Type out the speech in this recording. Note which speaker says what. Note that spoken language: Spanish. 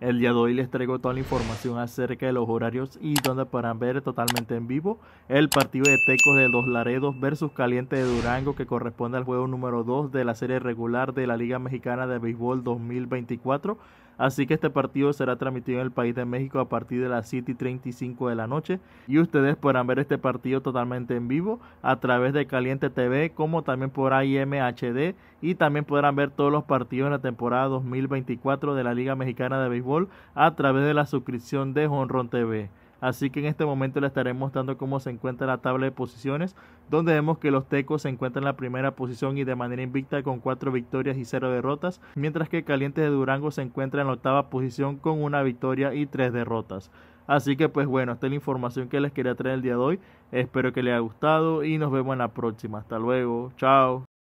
Speaker 1: El día de hoy les traigo toda la información acerca de los horarios y donde podrán ver totalmente en vivo el partido de Tecos de Los Laredos versus Caliente de Durango que corresponde al juego número 2 de la serie regular de la Liga Mexicana de Béisbol 2024. Así que este partido será transmitido en el país de México a partir de las 7 y 35 de la noche. Y ustedes podrán ver este partido totalmente en vivo a través de Caliente TV, como también por IMHD. Y también podrán ver todos los partidos en la temporada 2024 de la Liga Mexicana de Béisbol a través de la suscripción de Honron TV. Así que en este momento le estaremos mostrando cómo se encuentra la tabla de posiciones, donde vemos que los Tecos se encuentran en la primera posición y de manera invicta con 4 victorias y 0 derrotas, mientras que Calientes de Durango se encuentra en la octava posición con una victoria y 3 derrotas. Así que pues bueno, esta es la información que les quería traer el día de hoy. Espero que les haya gustado y nos vemos en la próxima. Hasta luego, chao.